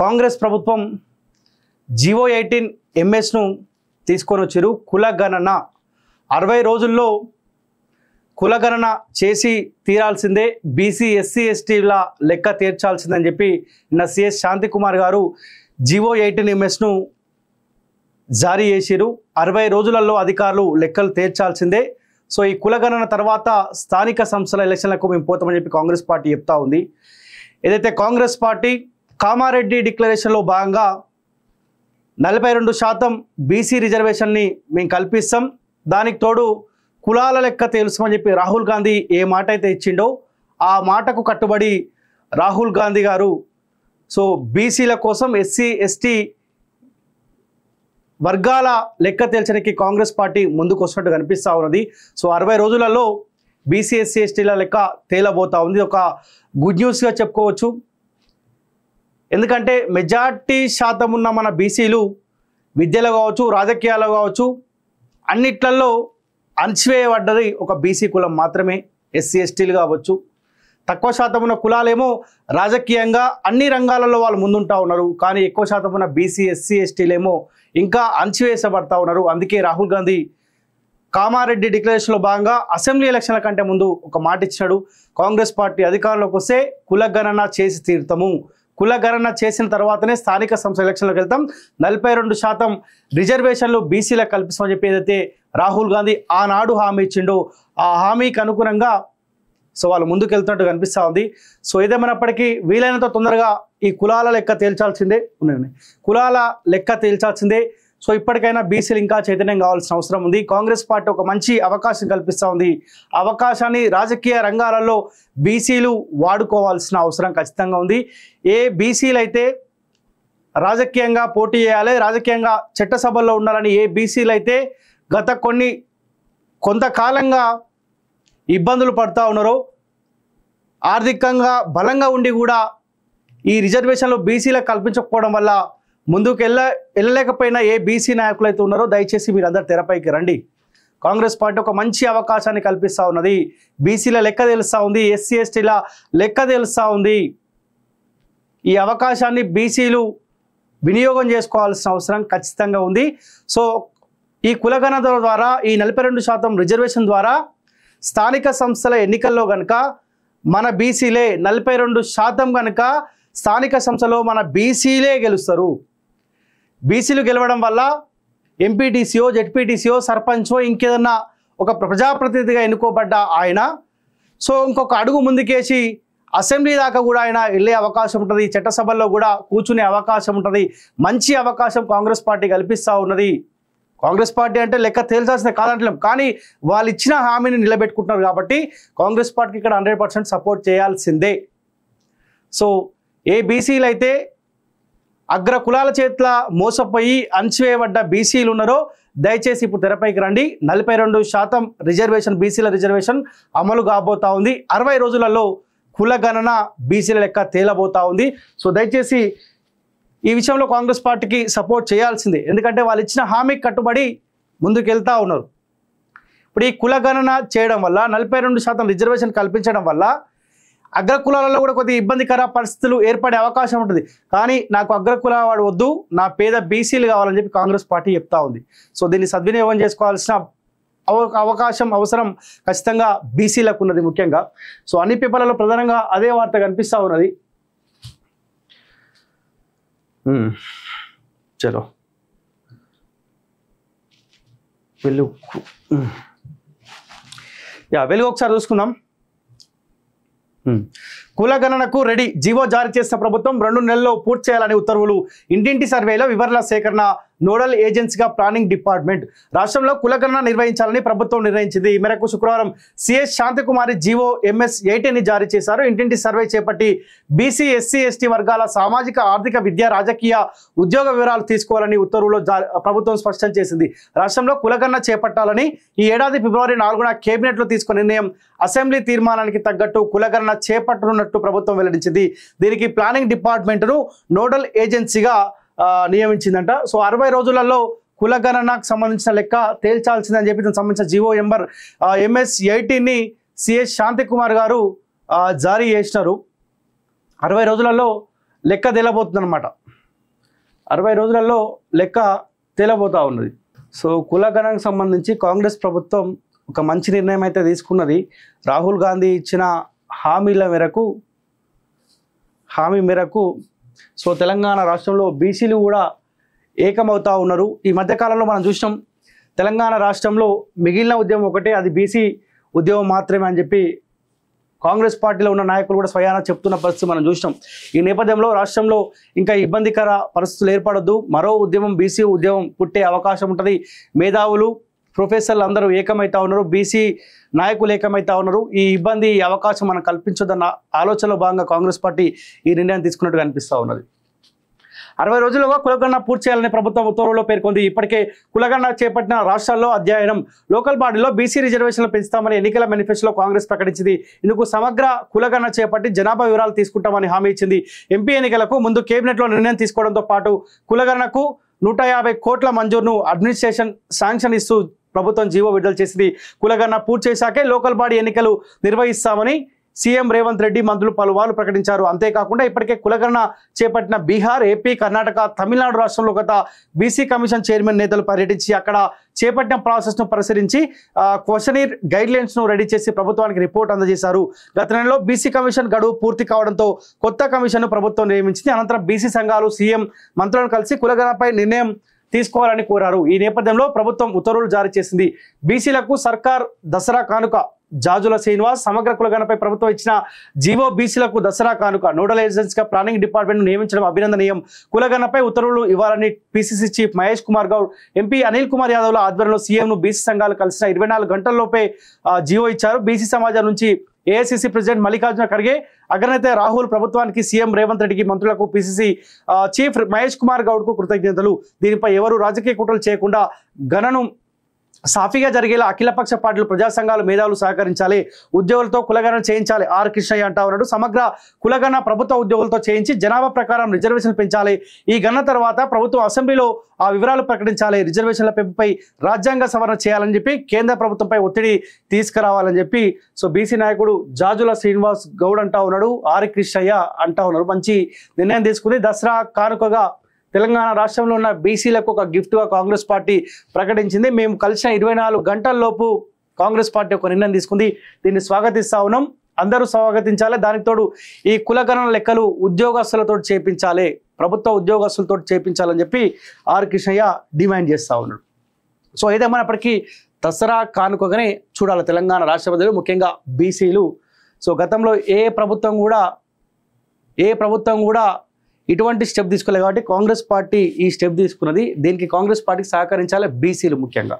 కాంగ్రెస్ ప్రభుత్వం GO eighteen ఎంఎస్ను తీసుకొని వచ్చారు కులగణన అరవై రోజుల్లో కులగణన చేసి తీరాల్సిందే బీసీ ఎస్సీ ఎస్టీల లెక్క తీర్చాల్సిందని చెప్పి నిన్న సిఎస్ శాంతికుమార్ గారు జివో ఎయిటీన్ ఎంఎస్ను జారీ చేసిరు అరవై రోజులలో అధికారులు లెక్కలు తీర్చాల్సిందే సో ఈ కులగణన తర్వాత స్థానిక సంస్థల ఎలక్షన్లకు మేము పోతామని చెప్పి కాంగ్రెస్ పార్టీ చెప్తా ఉంది ఏదైతే కాంగ్రెస్ పార్టీ కామారెడ్డి డిక్లరేషన్లో భాగంగా నలభై రెండు శాతం బీసీ రిజర్వేషన్ని మేము కల్పిస్తాం దానికి తోడు కులాల లెక్క తెలుసుమని చెప్పి రాహుల్ గాంధీ ఏ మాట అయితే ఇచ్చిండో ఆ మాటకు కట్టుబడి రాహుల్ గాంధీ గారు సో బీసీల కోసం ఎస్సీ ఎస్టీ వర్గాల లెక్క తేల్చడానికి కాంగ్రెస్ పార్టీ ముందుకు వస్తున్నట్టు కనిపిస్తూ ఉన్నది సో అరవై రోజులలో బీసీఎస్సీ ఎస్టీల లెక్క తేలబోతా ఉంది ఒక గుడ్ న్యూస్గా చెప్పుకోవచ్చు ఎందుకంటే మెజార్టీ శాతం ఉన్న మన బీసీలు విద్యలో కావచ్చు రాజకీయాల్లో కావచ్చు అన్నిట్లలో అణచివేయబడ్డది ఒక బీసీ కులం మాత్రమే ఎస్సీ ఎస్టీలు కావచ్చు తక్కువ శాతం ఉన్న కులాలేమో రాజకీయంగా అన్ని రంగాలలో వాళ్ళు ముందుంటా ఉన్నారు కానీ ఎక్కువ శాతం ఉన్న బీసీ ఎస్సీ ఎస్టీలేమో ఇంకా అంచివేసబడతా ఉన్నారు అందుకే రాహుల్ గాంధీ కామారెడ్డి డిక్లరేషన్లో భాగంగా అసెంబ్లీ ఎలక్షన్ల కంటే ముందు ఒక మాట ఇచ్చాడు కాంగ్రెస్ పార్టీ అధికారంలోకి వస్తే కులగణన చేసి తీరుతాము కులగణన చేసిన తర్వాతనే స్థానిక సంస్థ ఎలక్షన్లకు వెళ్తాం నలభై రెండు శాతం రిజర్వేషన్లు బీసీలకు కల్పిస్తామని చెప్పి ఏదైతే రాహుల్ గాంధీ ఆనాడు హామీ ఇచ్చిండో ఆ హామీకి అనుగుణంగా సో వాళ్ళు ముందుకు వెళ్తున్నట్టు కనిపిస్తూ ఉంది సో ఏదేమైనప్పటికీ వీలైనంత తొందరగా ఈ కులాల లెక్క తేల్చాల్సిందే ఉన్నాయి కులాల లెక్క తేల్చాల్సిందే సో ఇప్పటికైనా బీసీలు ఇంకా చైతన్యం కావాల్సిన అవసరం ఉంది కాంగ్రెస్ పార్టీ ఒక మంచి అవకాశం కల్పిస్తూ ఉంది అవకాశాన్ని రాజకీయ రంగాలలో బీసీలు వాడుకోవాల్సిన అవసరం ఖచ్చితంగా ఉంది ఏ బీసీలు అయితే రాజకీయంగా పోటీ చేయాలి రాజకీయంగా చట్టసభల్లో ఉండాలని ఏ బీసీలు అయితే గత కొన్ని కొంతకాలంగా ఇబ్బందులు పడుతూ ఉన్నారో ఆర్థికంగా బలంగా ఉండి కూడా ఈ రిజర్వేషన్లో బీసీలకు కల్పించకపోవడం వల్ల ముందుకు వెళ్ళ వెళ్ళలేకపోయినా ఏ బీసీ నాయకులు అయితే ఉన్నారో దయచేసి మీరందరూ తెరపైకి రండి కాంగ్రెస్ పార్టీ ఒక మంచి అవకాశాన్ని కల్పిస్తూ ఉన్నది బీసీల లెక్క తెలుస్తూ ఉంది ఎస్సీ ఎస్టీల లెక్క తెలుస్తూ ఉంది ఈ అవకాశాన్ని బీసీలు వినియోగం చేసుకోవాల్సిన అవసరం ఖచ్చితంగా ఉంది సో ఈ కులగణ ద్వారా ఈ నలభై రెండు శాతం రిజర్వేషన్ ద్వారా స్థానిక సంస్థల ఎన్నికల్లో కనుక మన బీసీలే నలభై రెండు శాతం కనుక స్థానిక సంస్థలో మన బీసీలే గెలుస్తారు బీసీలు గెలవడం వల్ల ఎంపీటీసీఓ జెడ్పీటీసీఓ సర్పంచో ఇంకేదన్నా ఒక ప్రజాప్రతినిధిగా ఎన్నుకోబడ్డ ఆయన సో ఇంకొక అడుగు ముందుకేసి అసెంబ్లీ దాకా కూడా ఆయన వెళ్ళే అవకాశం ఉంటుంది చట్టసభల్లో కూడా కూర్చునే అవకాశం ఉంటుంది మంచి అవకాశం కాంగ్రెస్ పార్టీ కల్పిస్తూ ఉన్నది కాంగ్రెస్ పార్టీ అంటే లెక్క తేల్చాల్సిన కాదంటలేం కానీ వాళ్ళు ఇచ్చిన హామీని నిలబెట్టుకుంటున్నారు కాబట్టి కాంగ్రెస్ పార్టీకి ఇక్కడ హండ్రెడ్ సపోర్ట్ చేయాల్సిందే సో ఏ బీసీలు అయితే అగ్ర కులాల చేతుల మోసపోయి అంచివేయబడ్డ బీసీలు ఉన్నారో దయచేసి ఇప్పుడు తెరపైకి రండి నలభై రెండు శాతం రిజర్వేషన్ బీసీల రిజర్వేషన్ అమలు కాబోతా ఉంది అరవై రోజులలో కులగణన బీసీల లెక్క తేలబోతా ఉంది సో దయచేసి ఈ విషయంలో కాంగ్రెస్ పార్టీకి సపోర్ట్ చేయాల్సిందే ఎందుకంటే వాళ్ళు ఇచ్చిన హామీకి కట్టుబడి ముందుకెళ్తా ఉన్నారు ఇప్పుడు ఈ కులగణన చేయడం వల్ల నలభై రెండు శాతం రిజర్వేషన్ కల్పించడం వల్ల అగ్రకులాలలో కూడా కొద్ది ఇబ్బందికర పరిస్థితులు ఏర్పడే అవకాశం ఉంటుంది కానీ నాకు అగ్రకుల వాడు వద్దు నా పేద బీసీలు కావాలని చెప్పి కాంగ్రెస్ పార్టీ చెప్తా ఉంది సో దీన్ని సద్వినియోగం చేసుకోవాల్సిన అవకాశం అవసరం ఖచ్చితంగా బీసీలకు ఉన్నది ముఖ్యంగా సో అన్ని పేపర్లలో ప్రధానంగా అదే వార్త కనిపిస్తూ ఉన్నది చలో వెలుగు యా వెలుగు ఒకసారి చూసుకుందాం కులగణనకు రెడీ జీవో జారీ చేసిన ప్రభుత్వం రెండు నెలల్లో పూర్తి చేయాలనే ఉత్తర్వులు ఇంటింటి సర్వేలో వివరాల సేకరణ నోడల్ ఏజెన్సీగా ప్లానింగ్ డిపార్ట్మెంట్ రాష్ట్రంలో కులగణన నిర్వహించాలని ప్రభుత్వం నిర్ణయించింది ఈ మేరకు శుక్రవారం సిఎస్ శాంతికుమారి జీవో ఎంఎస్ ఎయిటీని జారీ చేశారు ఇంటింటి సర్వే చేపట్టి బీసీ ఎస్సీ ఎస్టీ వర్గాల సామాజిక ఆర్థిక విద్యా రాజకీయ ఉద్యోగ వివరాలు తీసుకోవాలని ఉత్తర్వులో ప్రభుత్వం స్పష్టం చేసింది రాష్ట్రంలో కులగణన చేపట్టాలని ఈ ఏడాది ఫిబ్రవరి నాలుగున కేబినెట్లో తీసుకున్న నిర్ణయం అసెంబ్లీ తీర్మానానికి తగ్గట్టు కులగణన చేపట్టనున్నట్టు ప్రభుత్వం వెల్లడించింది దీనికి ప్లానింగ్ డిపార్ట్మెంట్ను నోడల్ ఏజెన్సీగా నియమించిందంట సో అరవై రోజులలో కులగణనకు సంబంధించిన లెక్క తేల్చాల్సిందని చెప్పి దానికి సంబంధించిన జివో ఎంబర్ ఎంఎస్ ఎయిటీన్ని సిఎస్ శాంతికుమార్ గారు జారీ చేసినారు అరవై రోజులలో లెక్క అనమాట అరవై రోజులలో లెక్క తేలబోతూ ఉన్నది సో కులగణనకు సంబంధించి కాంగ్రెస్ ప్రభుత్వం ఒక మంచి నిర్ణయం అయితే తీసుకున్నది రాహుల్ గాంధీ ఇచ్చిన హామీల మేరకు హామీ మేరకు సో తెలంగాణ రాష్ట్రంలో బీసీలు కూడా ఏకమవుతూ ఉన్నారు ఈ మధ్యకాలంలో మనం చూసినాం తెలంగాణ రాష్ట్రంలో మిగిలిన ఉద్యమం ఒకటే అది బీసీ ఉద్యమం మాత్రమే అని చెప్పి కాంగ్రెస్ పార్టీలో ఉన్న నాయకులు కూడా స్వయాన చెప్తున్న పరిస్థితి మనం చూసినాం ఈ నేపథ్యంలో రాష్ట్రంలో ఇంకా ఇబ్బందికర పరిస్థితులు ఏర్పడద్దు మరో ఉద్యమం బీసీ ఉద్యమం పుట్టే అవకాశం ఉంటుంది మేధావులు ప్రొఫెసర్లు అందరూ ఏకమవుతూ ఉన్నారు బీసీ నాయకులు ఏకమైతా ఉన్నారు ఈ ఇబ్బంది ఈ అవకాశం మనం కల్పించొద్దన్న ఆలోచనలో భాగంగా కాంగ్రెస్ పార్టీ ఈ నిర్ణయం తీసుకున్నట్టుగా అనిపిస్తూ ఉన్నది అరవై రోజులుగా కులగణన పూర్తి చేయాలని ప్రభుత్వం ఉత్తర్వుల్లో పేర్కొంది ఇప్పటికే కులగన్న చేపట్టిన రాష్ట్రాల్లో అధ్యయనం లోకల్ బాడీలో బీసీ రిజర్వేషన్లు పెంచుతామని ఎన్నికల మేనిఫెస్టోలో కాంగ్రెస్ ప్రకటించింది ఇందుకు సమగ్ర కులగణన చేపట్టి జనాభా వివరాలు తీసుకుంటామని హామీ ఇచ్చింది ఎంపీ ఎన్నికలకు ముందు కేబినెట్లో నిర్ణయం తీసుకోవడంతో పాటు కులగన్నకు నూట యాభై కోట్ల మంజూరును అడ్మినిస్ట్రేషన్ శాంక్షన్ ఇస్తూ ప్రభుత్వం జీవో విడుదల చేసింది కులగణన పూర్తి చేశాకే లోకల్ బాడీ ఎన్నికలు నిర్వహిస్తామని సీఎం రేవంత్ రెడ్డి మంత్రులు పలువారు ప్రకటించారు అంతేకాకుండా ఇప్పటికే కులగణ చేపట్టిన బీహార్ ఏపీ కర్ణాటక తమిళనాడు రాష్ట్రంలో గత బీసీ కమిషన్ చైర్మన్ నేతలు పర్యటించి అక్కడ చేపట్టిన ప్రాసెస్ను పరిశీలించి క్వశ్చనీర్ గైడ్లైన్స్ను రెడీ చేసి ప్రభుత్వానికి రిపోర్ట్ అందజేశారు గత నెలలో బీసీ కమిషన్ గడువు పూర్తి కావడంతో కొత్త కమిషన్ను ప్రభుత్వం నియమించింది అనంతరం బీసీ సంఘాలు సీఎం మంత్రులను కలిసి కులగణపై నిర్ణయం తీసుకోవాలని కోరారు ఈ నేపథ్యంలో ప్రభుత్వం ఉత్తర్వులు జారీ చేసింది బీసీలకు సర్కార్ దసరా కానుక జాజుల శ్రీనివాస్ సమగ్ర కులగణపై ప్రభుత్వం ఇచ్చిన జీవో బీసీలకు దసరా కానుక నోడల్ ఏజెన్సీగా ప్లానింగ్ డిపార్ట్మెంట్ నియమించడం అభినందనీయం కులగణపై ఉత్తర్వులు ఇవ్వాలని PCC chief Mahesh Kumar Goud MP Anil Kumar యాదవ్ల ఆధ్వర్యంలో సీఎంను బీసీ సంఘాలు కలిసిన ఇరవై గంటల్లోపే జీవో ఇచ్చారు బీసీ సమాజం నుంచి ఏఐసిసి ప్రెసిడెంట్ మల్లికార్జున ఖర్గే అగ్రనేత రాహుల్ ప్రభుత్వానికి సీఎం రేవంత్ రెడ్డికి మంత్రులకు పిసిసి చీఫ్ మహేష్ కుమార్ గౌడ్కు కృతజ్ఞతలు దీనిపై ఎవరు రాజకీయ కుట్రలు చేయకుండా గణను సాఫీగా జరిగేలా అఖిలపక్ష పార్టీలు ప్రజా సంఘాలు మేధావులు సహకరించాలి ఉద్యోగులతో కులగణన చేయించాలి ఆర్ కృష్ణయ్య అంటా ఉన్నాడు సమగ్ర కులగణన ప్రభుత్వ ఉద్యోగులతో చేయించి జనాభా ప్రకారం రిజర్వేషన్లు పెంచాలి ఈ గణన తర్వాత ప్రభుత్వం అసెంబ్లీలో ఆ వివరాలు ప్రకటించాలి రిజర్వేషన్ల పెంపుపై రాజ్యాంగ సవరణ చేయాలని చెప్పి కేంద్ర ప్రభుత్వంపై ఒత్తిడి తీసుకురావాలని చెప్పి సో బీసీ నాయకుడు జాజుల శ్రీనివాస్ గౌడ్ అంటా ఉన్నాడు ఆర్ కృష్ణయ్య అంటా ఉన్నాడు మంచి నిర్ణయం తీసుకుని దసరా కానుకగా తెలంగాణ రాష్ట్రంలో ఉన్న బీసీలకు ఒక గిఫ్ట్గా కాంగ్రెస్ పార్టీ ప్రకటించింది మేము కలిసిన ఇరవై గంటల్లోపు కాంగ్రెస్ పార్టీ ఒక నిర్ణయం తీసుకుంది దీన్ని స్వాగతిస్తా ఉన్నాం అందరూ స్వాగతించాలి దానికి తోడు ఈ కులగణ లెక్కలు ఉద్యోగస్తులతో చేపించాలి ప్రభుత్వ ఉద్యోగస్తులతో చేపించాలని చెప్పి ఆర్ కృష్ణయ్య డిమాండ్ చేస్తూ ఉన్నాడు సో ఏదేమైనప్పటికీ దసరా కానుకగానే చూడాలి తెలంగాణ రాష్ట్ర ప్రజలు ముఖ్యంగా బీసీలు సో గతంలో ఏ ప్రభుత్వం కూడా ఏ ప్రభుత్వం కూడా ఇటువంటి స్టెప్ తీసుకోలేదు కాబట్టి కాంగ్రెస్ పార్టీ ఈ స్టెప్ తీసుకున్నది దీనికి కాంగ్రెస్ పార్టీకి సహకరించాలి బీసీలు ముఖ్యంగా